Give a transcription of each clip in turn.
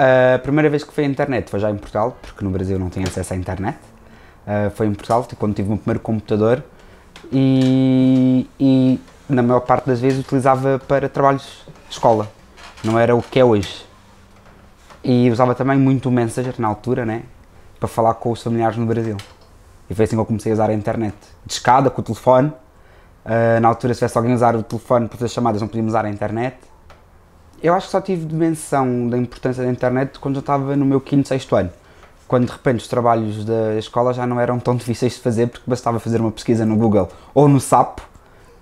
A primeira vez que fui à internet foi já em Portugal, porque no Brasil não tinha acesso à internet. Uh, foi em Portugal, tipo, quando tive o meu primeiro computador e, e, na maior parte das vezes utilizava para trabalhos de escola. Não era o que é hoje. E usava também muito o Messenger na altura, né? Para falar com os familiares no Brasil. E foi assim que eu comecei a usar a internet. De escada, com o telefone. Uh, na altura, se tivesse alguém a usar o telefone para fazer chamadas, não podíamos usar a internet eu acho que só tive dimensão da importância da internet quando eu estava no meu quinto, sexto ano. Quando de repente os trabalhos da escola já não eram tão difíceis de fazer porque bastava fazer uma pesquisa no Google ou no SAP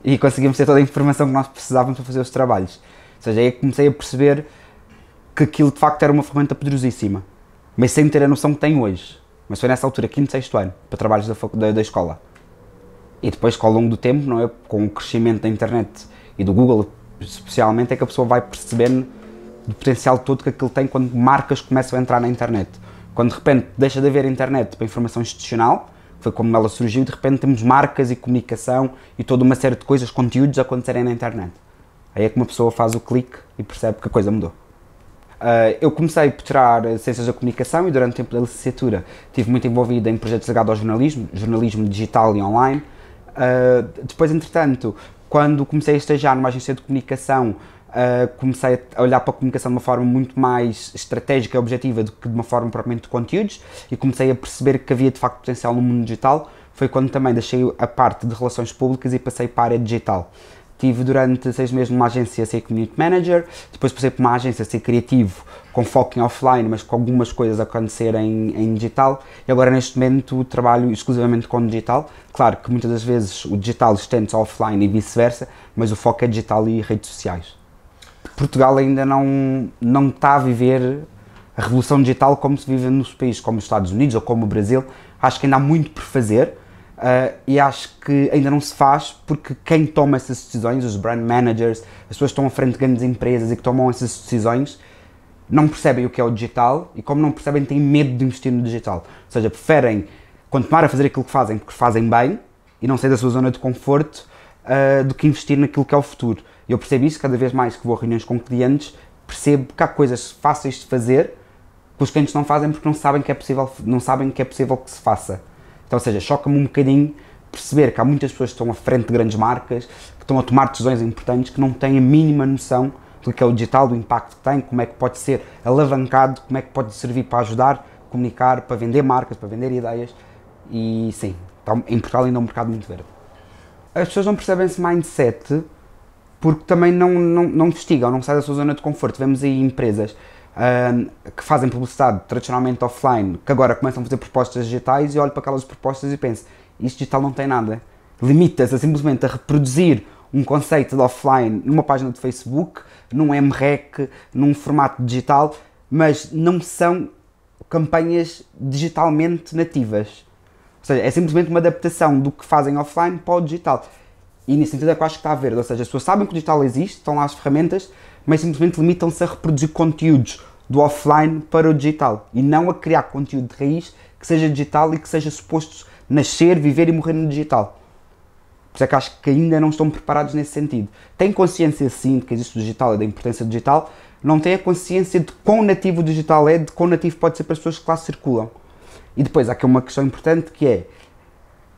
e conseguíamos ter toda a informação que nós precisávamos para fazer os trabalhos. Ou seja, aí comecei a perceber que aquilo de facto era uma ferramenta poderosíssima, mas sem ter a noção que tenho hoje. Mas foi nessa altura, quinto, sexto ano, para trabalhos da, da, da escola. E depois, com ao longo do tempo, não é? com o crescimento da internet e do Google especialmente, é que a pessoa vai percebendo do potencial todo que aquilo tem quando marcas começam a entrar na internet. Quando de repente deixa de haver internet para informação institucional, foi como ela surgiu, de repente temos marcas e comunicação e toda uma série de coisas, conteúdos a acontecerem na internet. Aí é que uma pessoa faz o clique e percebe que a coisa mudou. Uh, eu comecei por tirar eh, Ciências da Comunicação e durante o tempo da licenciatura estive muito envolvido em projetos ligados ao jornalismo, jornalismo digital e online. Uh, depois, entretanto, quando comecei a estagiar numa agência de comunicação, uh, comecei a olhar para a comunicação de uma forma muito mais estratégica e objetiva do que de uma forma propriamente de conteúdos e comecei a perceber que havia de facto potencial no mundo digital. Foi quando também deixei a parte de relações públicas e passei para a área digital. Tive durante seis meses numa agência a ser community manager, depois passei para uma agência a ser criativo, com foco em offline, mas com algumas coisas a acontecer em, em, digital. E agora, neste momento, trabalho exclusivamente com digital. Claro que muitas das vezes o digital estende-se offline e vice-versa, mas o foco é digital e redes sociais. Portugal ainda não, não está a viver a revolução digital como se vive nos países como os Estados Unidos ou como o Brasil. Acho que ainda há muito por fazer Uh, e acho que ainda não se faz porque quem toma essas decisões, os brand managers, as pessoas que estão à frente de grandes empresas e que tomam essas decisões, não percebem o que é o digital e, como não percebem, têm medo de investir no digital. Ou seja, preferem continuar a fazer aquilo que fazem porque fazem bem e não sair da sua zona de conforto uh, do que investir naquilo que é o futuro. E eu percebo isso cada vez mais que vou a reuniões com clientes, percebo que há coisas fáceis de fazer que os clientes não fazem porque não sabem que é possível, não sabem que, é possível que se faça. Então, ou seja, choca-me um bocadinho perceber que há muitas pessoas que estão à frente de grandes marcas, que estão a tomar decisões importantes, que não têm a mínima noção do que é o digital, do impacto que tem, como é que pode ser alavancado, como é que pode servir para ajudar, comunicar, para vender marcas, para vender ideias. E sim, está, em Portugal ainda é um mercado muito verde. As pessoas não percebem esse mindset porque também não, não, não investigam, não saem da sua zona de conforto. Vemos aí empresas um, que fazem publicidade tradicionalmente offline, que agora começam a fazer propostas digitais e olho para aquelas propostas e penso, isto digital não tem nada. Limita-se a simplesmente a reproduzir um conceito de offline numa página de Facebook, num MREC, num formato digital, mas não são campanhas digitalmente nativas. Ou seja, é simplesmente uma adaptação do que fazem offline para o digital. E nesse sentido é que eu acho que está a ver. Ou seja, as pessoas sabem que o digital existe, estão lá as ferramentas, mas simplesmente limitam-se a reproduzir conteúdos do offline para o digital e não a criar conteúdo de raiz que seja digital e que seja suposto nascer, viver e morrer no digital. Por isso é que acho que ainda não estão preparados nesse sentido. Têm consciência sim de que existe o digital e da importância do digital, não têm a consciência de quão nativo o digital é, de quão nativo pode ser para as pessoas que lá circulam. E depois há aqui uma questão importante que é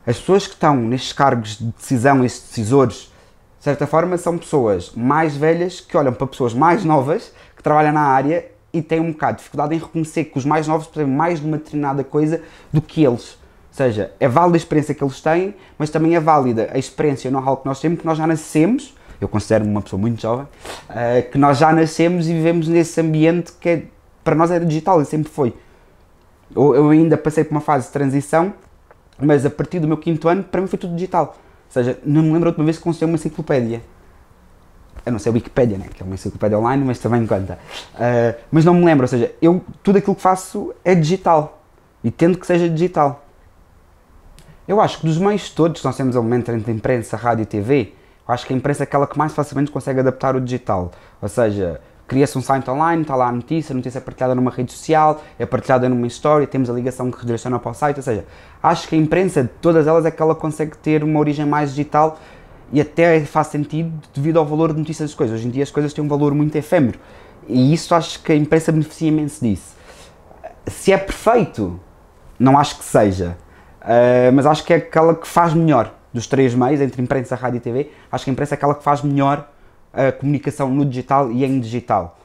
as pessoas que estão nestes cargos de decisão, estes decisores, de certa forma, são pessoas mais velhas que olham para pessoas mais novas que trabalham na área e têm um bocado de dificuldade em reconhecer que os mais novos têm mais de uma determinada coisa do que eles. Ou seja, é válida a experiência que eles têm, mas também é válida a experiência e o know-how que nós temos, que nós já nascemos, eu considero-me uma pessoa muito jovem, eh, que nós já nascemos e vivemos nesse ambiente que é, para nós era digital e sempre foi. Eu, eu ainda passei por uma fase de transição, mas a partir do meu quinto ano, para mim foi tudo digital. Ou seja, não me lembro a última vez que consultei uma enciclopédia. A não ser a Wikipédia, né? que é uma enciclopédia online, mas também conta. Uh, mas não me lembro, ou seja, eu, tudo aquilo que faço é digital. E tendo que seja digital. Eu acho que dos meios todos que nós temos ao momento entre imprensa, rádio e TV, eu acho que a imprensa é aquela que mais facilmente consegue adaptar o digital. Ou seja, cria-se um site online, está lá a notícia, a notícia é partilhada numa rede social, é partilhada numa história, temos a ligação que redireciona para o site, ou seja, acho que a imprensa de todas elas é que ela consegue ter uma origem mais digital e até é faz sentido devido ao valor de notícias das coisas. Hoje em dia as coisas têm um valor muito efêmero e isso acho que a imprensa beneficia imenso disso. Se é perfeito, não acho que seja, uh, mas acho que é aquela que faz melhor dos três meios, entre imprensa, rádio e TV, acho que a imprensa é aquela que faz melhor a comunicação no digital e em digital.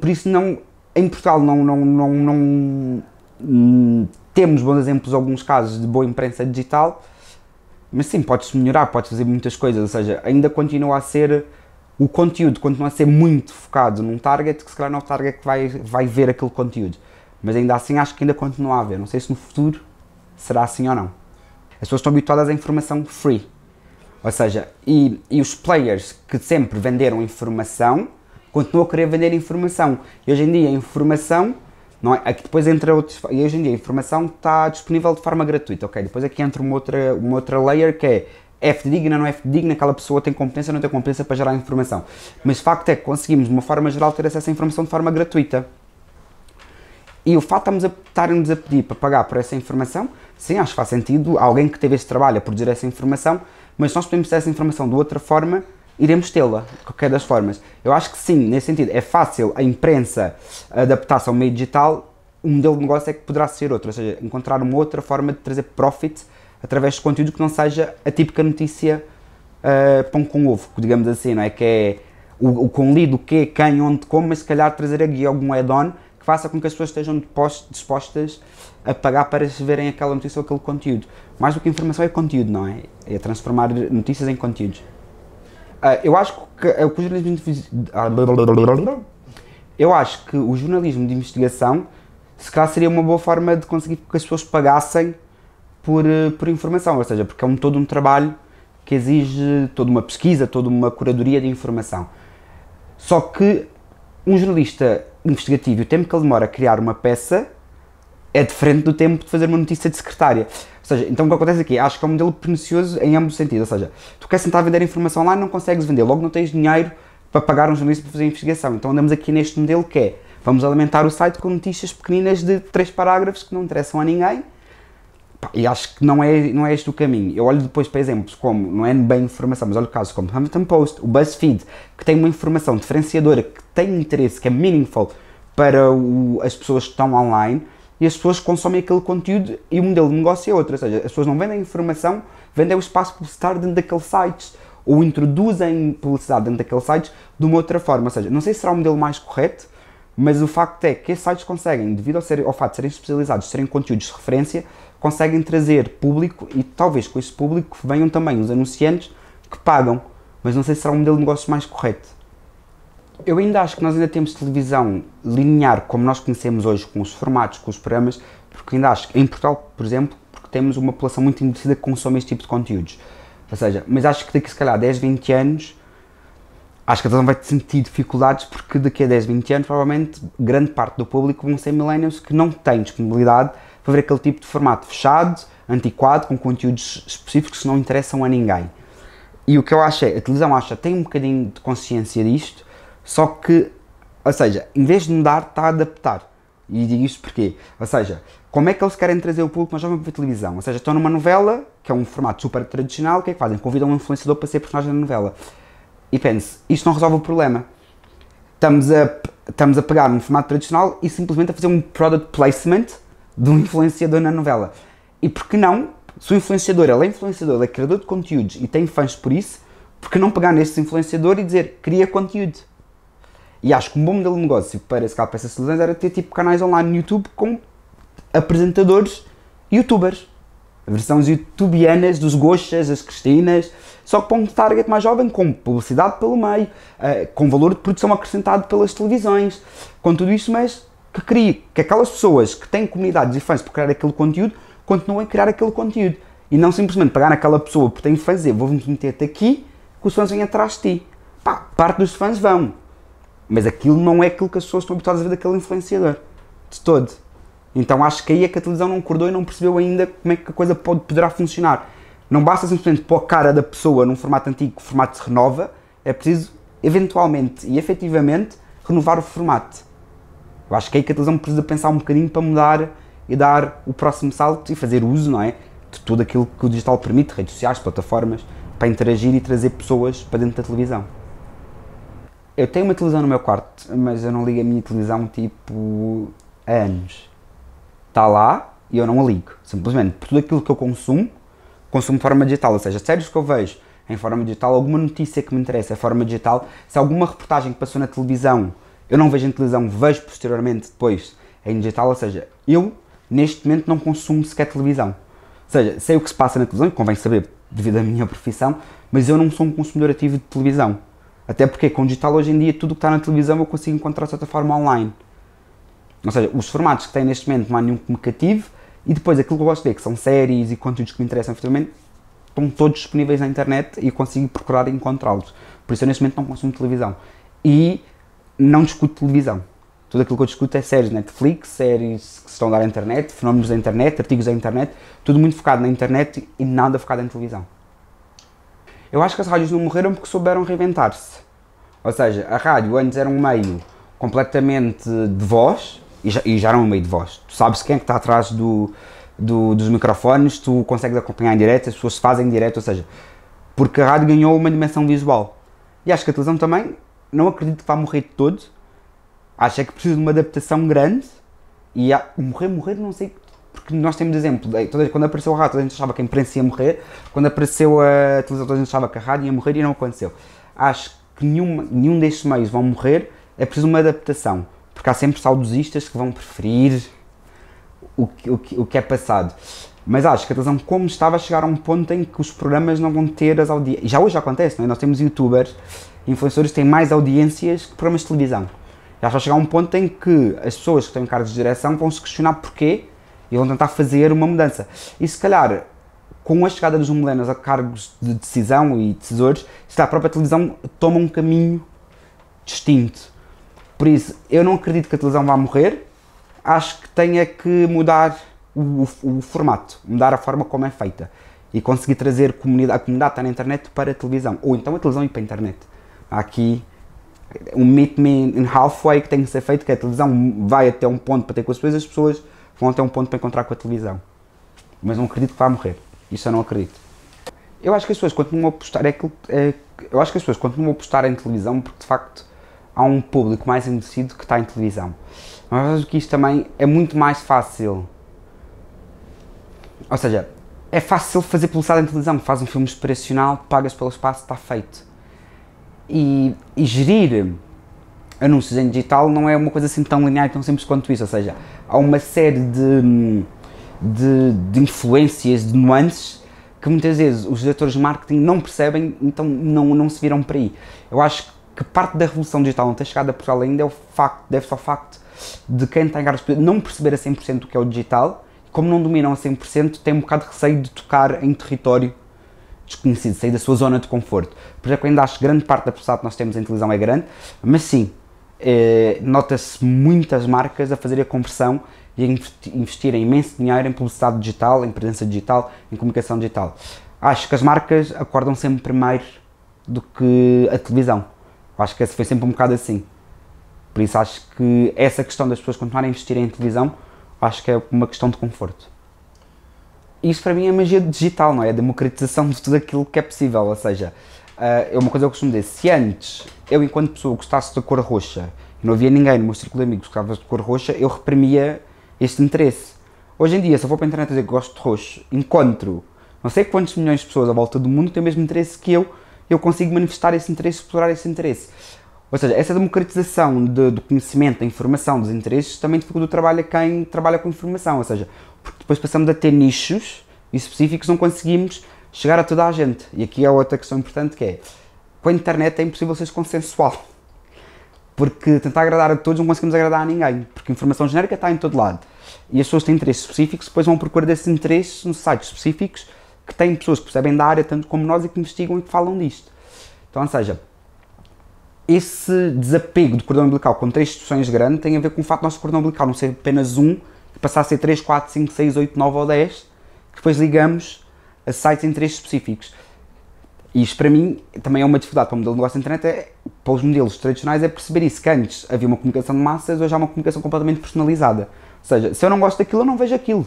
Por isso, não, em Portugal não, não, não, não hum, temos bons exemplos, alguns casos de boa imprensa digital, mas sim, podes melhorar, podes fazer muitas coisas, ou seja, ainda continua a ser o conteúdo continua a ser muito focado num target que se calhar não é o target que vai, vai ver aquele conteúdo. Mas ainda assim acho que ainda continua a haver. Não sei se no futuro será assim ou não. As pessoas estão habituadas à informação free. Ou seja, e, e os players que sempre venderam informação continuam a querer vender informação. E hoje em dia a informação, não é? Aqui depois entra E hoje em dia a informação está disponível de forma gratuita, ok? Depois aqui entra uma outra, uma outra layer que é é digna, não é digna, aquela pessoa tem competência ou não tem competência para gerar informação. Mas o facto é que conseguimos, de uma forma geral, ter acesso à informação de forma gratuita. E o facto de estarem-nos a pedir para pagar por essa informação, sim, acho que faz sentido alguém que teve esse trabalho a produzir essa informação mas se nós podemos ter essa informação de outra forma, iremos tê-la, de qualquer das formas. Eu acho que sim, nesse sentido, é fácil a imprensa adaptar-se ao meio digital, o modelo de negócio é que poderá ser outro, ou seja, encontrar uma outra forma de trazer profit através de conteúdo que não seja a típica notícia uh, pão com ovo, digamos assim, não é? Que é o, o com lido, o quê, quem, onde, como, mas se calhar trazer aqui algum add-on que faça com que as pessoas estejam dispostas a pagar para receberem aquela notícia ou aquele conteúdo. Mais do que informação é conteúdo, não é? É transformar notícias em conteúdos. Uh, eu acho que o jornalismo de... Ah, eu acho que o jornalismo de investigação se calhar seria uma boa forma de conseguir que as pessoas pagassem por, eh, por informação, ou seja, porque é um, todo um trabalho que exige toda uma pesquisa, toda uma curadoria de informação. Só que um jornalista investigativo, o tempo que ele demora a criar uma peça, é diferente do tempo de fazer uma notícia de secretária. Ou seja, então o que acontece aqui? Acho que é um modelo pernicioso em ambos os sentidos. Ou seja, tu queres tentar vender informação lá e não consegues vender, logo não tens dinheiro para pagar um jornalista para fazer a investigação. Então andamos aqui neste modelo que é vamos alimentar o site com notícias pequeninas de três parágrafos que não interessam a ninguém. E acho que não é, não é este o caminho. Eu olho depois para exemplos como, não é bem informação, mas olho casos como o Huffington Post, o BuzzFeed, que tem uma informação diferenciadora, que tem interesse, que é meaningful para o, as pessoas que estão online e as pessoas consomem aquele conteúdo e um modelo de negócio é outro. Ou seja, as pessoas não vendem informação, vendem o espaço publicitário dentro daqueles sites ou introduzem publicidade dentro daqueles sites de uma outra forma. Ou seja, não sei se será o modelo mais correto, mas o facto é que esses sites conseguem, devido ao, ser, ao facto de serem especializados, serem conteúdos de referência, conseguem trazer público e talvez com esse público venham também os anunciantes que pagam. Mas não sei se será o modelo de negócio mais correto eu ainda acho que nós ainda temos televisão linear como nós conhecemos hoje, com os formatos, com os programas, porque ainda acho que em Portugal, por exemplo, porque temos uma população muito envelhecida que consome este tipo de conteúdos. Ou seja, mas acho que daqui se calhar 10, 20 anos, acho que a televisão vai sentir dificuldades porque daqui a 10, 20 anos, provavelmente, grande parte do público vão ser millennials que não têm disponibilidade para ver aquele tipo de formato fechado, antiquado, com conteúdos específicos que não interessam a ninguém. E o que eu acho é, a televisão acha, tem um bocadinho de consciência disto, só que, ou seja, em vez de mudar, está a adaptar. E digo isto porquê? Ou seja, como é que eles querem trazer o público mais jovem para a televisão? Ou seja, estão numa novela, que é um formato super tradicional, o que é que fazem? Convidam um influenciador para ser personagem da novela. E pense, isto não resolve o problema. Estamos a, estamos a pegar um formato tradicional e simplesmente a fazer um product placement de um influenciador na novela. E por que não, se o influenciador ele é influenciador, ele é criador de conteúdos e tem fãs por isso, por que não pegar neste influenciador e dizer cria conteúdo? E acho que um bom modelo de negócio para se para essas soluções era ter tipo canais online no YouTube com apresentadores youtubers. Versões youtubianas dos Gochas, as Cristinas, só que para um target mais jovem, com publicidade pelo meio, eh, com valor de produção acrescentado pelas televisões, com tudo isso, mas que crie que aquelas pessoas que têm comunidades e fãs por criar aquele conteúdo continuem a criar aquele conteúdo e não simplesmente pagar naquela pessoa por tem de fazer, vou-me meter-te aqui que os fãs vêm atrás de ti. Pá, parte dos fãs vão, mas aquilo não é aquilo que as pessoas estão habituadas a ver daquele influenciador. De todo. Então acho que aí é que a televisão não acordou e não percebeu ainda como é que a coisa pode, poderá funcionar. Não basta simplesmente pôr a cara da pessoa num formato antigo o formato se renova, é preciso eventualmente e efetivamente renovar o formato. Eu acho que é aí que a televisão precisa pensar um bocadinho para mudar e dar o próximo salto e fazer uso, não é? De tudo aquilo que o digital permite, redes sociais, plataformas, para interagir e trazer pessoas para dentro da televisão eu tenho uma televisão no meu quarto, mas eu não ligo a minha televisão tipo há anos. Está lá e eu não a ligo. Simplesmente por tudo aquilo que eu consumo, consumo de forma digital. Ou seja, séries que eu vejo em forma digital, alguma notícia que me interessa em forma digital, se alguma reportagem que passou na televisão eu não vejo em televisão, vejo posteriormente depois em digital. Ou seja, eu neste momento não consumo sequer televisão. Ou seja, sei o que se passa na televisão, convém saber devido à minha profissão, mas eu não sou um consumidor ativo de televisão. Até porque com digital hoje em dia tudo que está na televisão eu consigo encontrar de certa forma online. Ou seja, os formatos que tem neste momento não há nenhum que me cative e depois aquilo que eu gosto de ver, que são séries e conteúdos que me interessam futuramente, estão todos disponíveis na internet e consigo procurar e encontrá-los. Por isso eu neste momento não consumo televisão. E não discuto televisão. Tudo aquilo que eu discuto é séries Netflix, séries que se estão a dar na internet, fenómenos da internet, artigos da internet, tudo muito focado na internet e nada focado em televisão. Eu acho que as rádios não morreram porque souberam reinventar-se. Ou seja, a rádio antes era um meio completamente de voz, e já, e já era um meio de voz. Tu sabes quem é que está atrás do, do, dos microfones, tu consegues acompanhar em direto, as pessoas fazem em direto, ou seja, porque a rádio ganhou uma dimensão visual. E acho que a televisão também, não acredito que vá morrer de todo, acho é que precisa de uma adaptação grande e morrer, morrer, não sei porque nós temos exemplo, quando apareceu o rádio toda a gente achava que a imprensa ia morrer, quando apareceu a televisão toda a gente achava que a rádio ia morrer e não aconteceu. Acho que nenhum, nenhum destes meios vão morrer, é preciso uma adaptação, porque há sempre saudosistas que vão preferir o que, o que, o que é passado. Mas acho que a televisão como estava a chegar a um ponto em que os programas não vão ter as audiências. Já hoje acontece, não é? Nós temos youtubers, influenciadores que têm mais audiências que programas de televisão. Já vai chegar a um ponto em que as pessoas que têm cargos de direção vão se questionar porquê e vão tentar fazer uma mudança. E se calhar, com a chegada dos millennials a cargos de decisão e decisores, se calhar a própria televisão toma um caminho distinto. Por isso, eu não acredito que a televisão vá morrer, acho que tenha é que mudar o, o, o formato, mudar a forma como é feita e conseguir trazer comunidade, a comunidade está na internet para a televisão, ou então a televisão ir para a internet. Há aqui um meet me in halfway que tem que ser feito, que a televisão vai até um ponto para ter com as pessoas, as pessoas vão até um ponto para encontrar com a televisão. Mas não acredito que vá morrer. Isso eu não acredito. Eu acho que as pessoas continuam a apostar é aquilo, é, eu acho que as pessoas continuam a apostar em televisão porque de facto há um público mais endurecido que está em televisão. Mas acho que isto também é muito mais fácil. Ou seja, é fácil fazer publicidade em televisão, faz um filme inspiracional, pagas pelo espaço, está feito. E, e gerir anúncios em digital não é uma coisa assim tão linear e tão simples quanto isso. Ou seja, há uma série de, de, de influências, de nuances que muitas vezes os diretores de marketing não percebem, então não, não se viram para aí. Eu acho que parte da revolução digital não ter chegado a Portugal ainda é o facto, deve-se ao facto de quem está em cargos não perceber a 100% o que é o digital, como não dominam a 100%, tem um bocado de receio de tocar em território desconhecido, sair da sua zona de conforto. Por exemplo, ainda acho que grande parte da pressão que nós temos em televisão é grande, mas sim, eh, nota-se muitas marcas a fazer a conversão e a investir imenso dinheiro em publicidade digital, em presença digital, em comunicação digital. Acho que as marcas acordam sempre primeiro do que a televisão. Acho que foi sempre um bocado assim. Por isso acho que essa questão das pessoas continuarem a investir em televisão, acho que é uma questão de conforto. Isto para mim é magia digital, não é? A democratização de tudo aquilo que é possível, ou seja, ah, é uma coisa que eu costumo dizer, se antes eu enquanto pessoa gostasse da cor roxa, não havia ninguém no meu círculo de amigos que gostava de cor roxa, eu reprimia este interesse. Hoje em dia, se eu for para a internet dizer que gosto de roxo, encontro não sei quantos milhões de pessoas à volta do mundo que têm o mesmo interesse que eu, eu consigo manifestar esse interesse, explorar esse interesse. Ou seja, essa democratização de, do conhecimento, da informação, dos interesses, também dificulta o trabalho a quem trabalha com informação. Ou seja, porque depois passamos a ter nichos específicos, não conseguimos chegar a toda a gente. E aqui é outra questão importante que é, com a internet é impossível ser consensual. Porque tentar agradar a todos não conseguimos agradar a ninguém, porque informação genérica está em todo lado. E as pessoas têm interesses específicos, depois vão procurar desses interesses nos sites específicos que têm pessoas que percebem da área, tanto como nós, e que investigam e que falam disto. Então, ou seja, esse desapego do cordão umbilical com três instituições grandes tem a ver com o fato do nosso cordão umbilical não ser apenas um, passar a ser 3, 4, 5, 6, 8, 9 ou 10, que depois ligamos a sites em três específicos. E isto para mim também é uma dificuldade para o modelo de negócio da internet, é, para os modelos tradicionais, é perceber isso, que antes havia uma comunicação de massas, hoje há uma comunicação completamente personalizada. Ou seja, se eu não gosto daquilo, eu não vejo aquilo.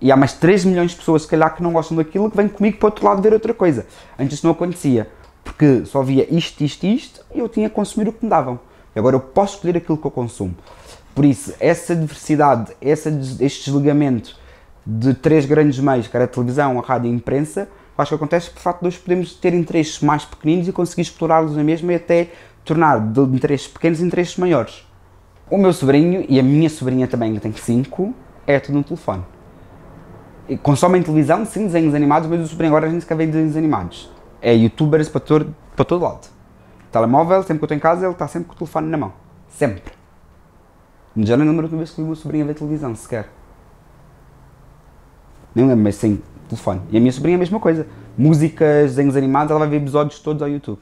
E há mais 3 milhões de pessoas, se calhar, que não gostam daquilo, que vêm comigo para o outro lado ver outra coisa. Antes isso não acontecia, porque só havia isto, isto e isto, e eu tinha que consumir o que me davam. E agora eu posso escolher aquilo que eu consumo. Por isso, essa diversidade, este desligamento de três grandes meios, que era a televisão, a rádio e a imprensa, acho que acontece que, por facto, nós podemos ter interesses mais pequeninos e conseguir explorá-los na mesma e até tornar de interesses pequenos interesses maiores. O meu sobrinho e a minha sobrinha também, que tem cinco, é tudo no telefone. E consomem televisão, sim, desenhos animados, mas o sobrinho agora a gente quer ver desenhos animados. É youtubers para todo, para todo lado. Telemóvel, sempre que eu estou em casa, ele está sempre com o telefone na mão. Sempre. Já não lembro de última vez que vi o meu sobrinho a ver televisão, sequer nem lembro, mas sem telefone. E a minha sobrinha é a mesma coisa. Músicas, desenhos animados, ela vai ver episódios todos ao YouTube.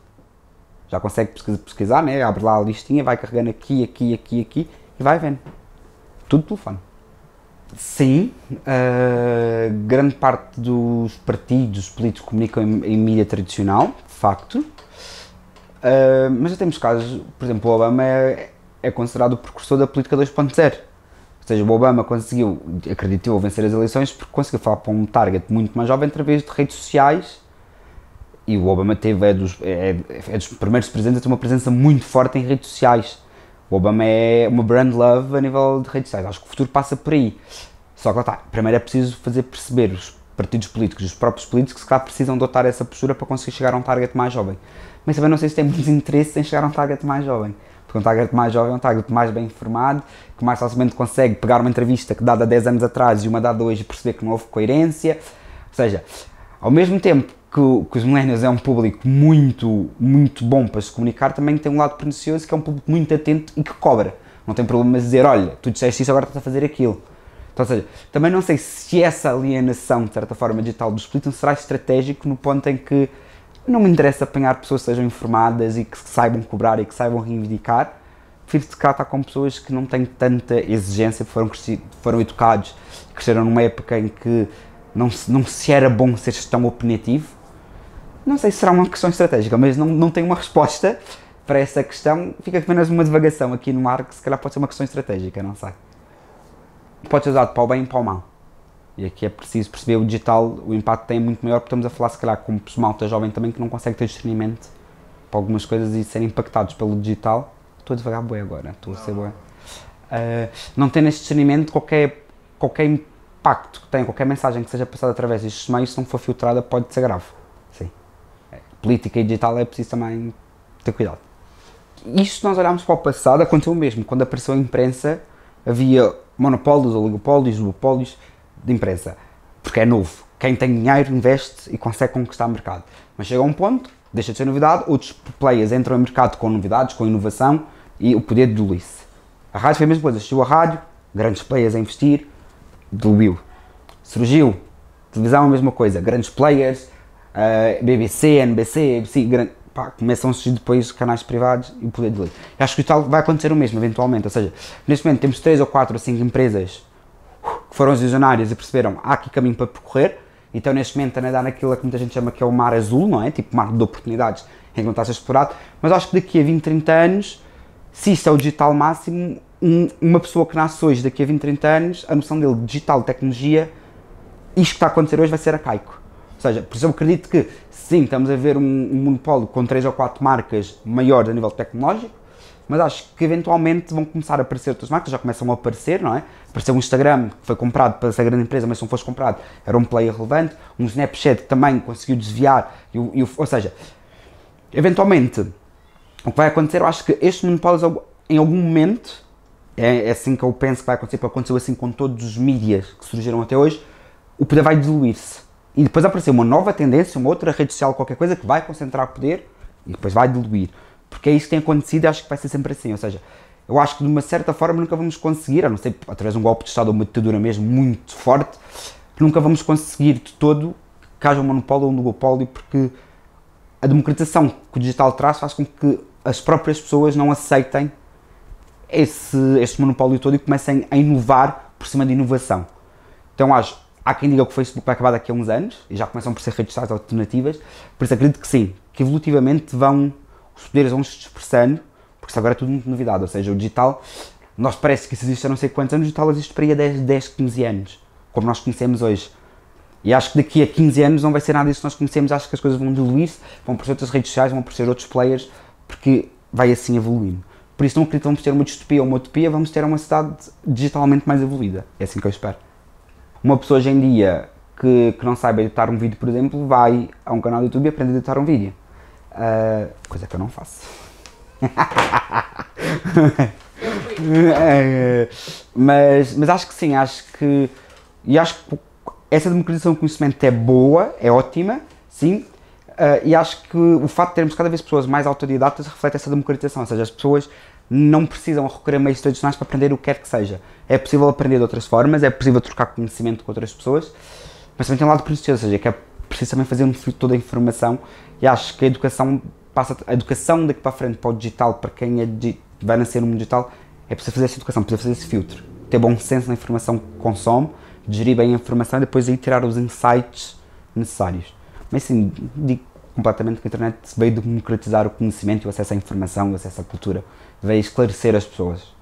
Já consegue pesquisar, né? Abre lá a listinha, vai carregando aqui, aqui, aqui, aqui e vai vendo. Tudo telefone. Sim, uh, grande parte dos partidos políticos comunicam em, em mídia tradicional, de facto. Uh, mas já temos casos, por exemplo, o Obama é, é considerado o precursor da política 2.0 ou seja, o Obama conseguiu, acreditou vencer as eleições porque conseguiu falar para um target muito mais jovem através de redes sociais e o Obama teve, é dos, é, é dos primeiros presidentes a ter uma presença muito forte em redes sociais. O Obama é uma brand love a nível de redes sociais. Acho que o futuro passa por aí. Só que lá primeiro é preciso fazer perceber os partidos políticos, os próprios políticos, que se calhar precisam adotar essa postura para conseguir chegar a um target mais jovem. Mas também não sei se tem muito interesse em chegar a um target mais jovem. Porque um target mais jovem é um target mais bem informado, que mais facilmente consegue pegar uma entrevista que dada 10 anos atrás e uma dada hoje e perceber que não houve coerência. Ou seja, ao mesmo tempo que, que os millennials é um público muito, muito bom para se comunicar, também tem um lado pernicioso que é um público muito atento e que cobra. Não tem problema de dizer, olha, tu disseste isso, agora estás a fazer aquilo. Então, ou seja, também não sei se essa alienação, de certa forma, digital do Splitton será estratégico no ponto em que não me interessa apanhar pessoas que sejam informadas e que saibam cobrar e que saibam reivindicar. Prefiro se calhar estar com pessoas que não têm tanta exigência, foram, foram educados, cresceram numa época em que não se, não se era bom ser tão opinativo. Não sei se será uma questão estratégica, mas não, não tenho uma resposta para essa questão. Fica apenas uma devagação aqui no ar que se calhar pode ser uma questão estratégica, não sei. Pode ser usado para o bem e para o mal. E aqui é preciso perceber o digital, o impacto tem muito maior, porque estamos a falar, se calhar, com malta jovem também que não consegue ter discernimento para algumas coisas e serem impactados pelo digital. Estou a devagar boi agora, estou a ser boi. Uh, ah, não tendo este discernimento, qualquer, qualquer impacto que tem, qualquer mensagem que seja passada através destes meios, se não for filtrada, pode ser grave. Sim. É, política e digital é preciso também ter cuidado. Isto, nós olharmos para o passado, aconteceu o mesmo. Quando apareceu a imprensa, havia monopólios, oligopólios, duopólios de empresa, porque é novo. Quem tem dinheiro investe e consegue conquistar o mercado. Mas chega a um ponto, deixa de ser novidade, outros players entram no mercado com novidades, com inovação e o poder dilui-se. A rádio foi a mesma coisa, chegou a rádio, grandes players a investir, diluiu. Surgiu televisão, a mesma coisa, grandes players, uh, eh, BBC, NBC, ABC, gran... Pá, começam a surgir depois canais privados e o poder dilui. Acho que o tal vai acontecer o mesmo eventualmente, ou seja, neste momento temos 3 ou 4 ou 5 empresas que foram as visionárias e perceberam há aqui caminho para percorrer, então neste momento a nadar naquilo é que muita gente chama que é o mar azul, não é? Tipo mar de oportunidades em que não está a explorado, mas acho que daqui a 20, 30 anos, se isso é o digital máximo, um, uma pessoa que nasce hoje, daqui a 20, 30 anos, a noção dele de digital, tecnologia, isto que está a acontecer hoje vai ser arcaico. Ou seja, por isso eu acredito que sim, estamos a ver um, um monopólio com três ou quatro marcas maiores a nível tecnológico, mas acho que eventualmente vão começar a aparecer outras marcas, já começam a aparecer, não é? Apareceu um Instagram que foi comprado para essa grande empresa, mas se não fosse comprado era um player relevante, um Snapchat que também conseguiu desviar, e, e, ou seja, eventualmente o que vai acontecer, eu acho que este monopólio, em algum momento, é, é assim que eu penso que vai acontecer, porque aconteceu assim com todos os mídias que surgiram até hoje, o poder vai diluir-se. E depois aparecer uma nova tendência, uma outra rede social, qualquer coisa que vai concentrar o poder e depois vai diluir. Porque é isso que tem acontecido e acho que vai ser sempre assim. Ou seja, eu acho que de uma certa forma nunca vamos conseguir, a não ser através de um golpe de Estado ou uma ditadura mesmo muito forte, nunca vamos conseguir de todo que haja um monopólio ou um oligopólio, porque a democratização que o digital traz faz com que as próprias pessoas não aceitem esse, este monopólio todo e comecem a inovar por cima de inovação. Então acho, há quem diga que o Facebook vai acabar daqui a uns anos e já começam por ser redes sociais alternativas, por isso acredito que sim, que evolutivamente vão os poderes vão se dispersando, porque isso agora é tudo muito novidade, ou seja, o digital, nós parece que isso existe há não sei quantos anos, o digital existe para aí há 10, 10 15 anos, como nós conhecemos hoje. E acho que daqui a 15 anos não vai ser nada disso que nós conhecemos, acho que as coisas vão diluir-se, vão aparecer outras redes sociais, vão aparecer outros players, porque vai assim evoluindo. Por isso não acredito que vamos ter uma distopia ou uma utopia, vamos ter uma cidade digitalmente mais evoluída. É assim que eu espero. Uma pessoa hoje em dia que, que não saiba editar um vídeo, por exemplo, vai a um canal do YouTube e aprende a editar um vídeo. Uh, coisa que eu não faço. mas, mas acho que sim, acho que. E acho que essa democratização do conhecimento é boa, é ótima, sim. Uh, e acho que o facto de termos cada vez pessoas mais autodidatas reflete essa democratização, ou seja, as pessoas não precisam recorrer a meios tradicionais para aprender o que quer que seja. É possível aprender de outras formas, é possível trocar conhecimento com outras pessoas, mas também tem um lado precioso, ou seja, que é precisa também fazer um filtro toda a informação e acho que a educação passa a educação daqui para frente para o digital, para quem é de, vai nascer no mundo digital, é preciso fazer essa educação, precisa fazer esse filtro, ter bom senso na informação que consome, gerir bem a informação e depois aí tirar os insights necessários. Mas sim, digo completamente que a internet veio democratizar o conhecimento, o acesso à informação, o acesso à cultura, veio esclarecer as pessoas.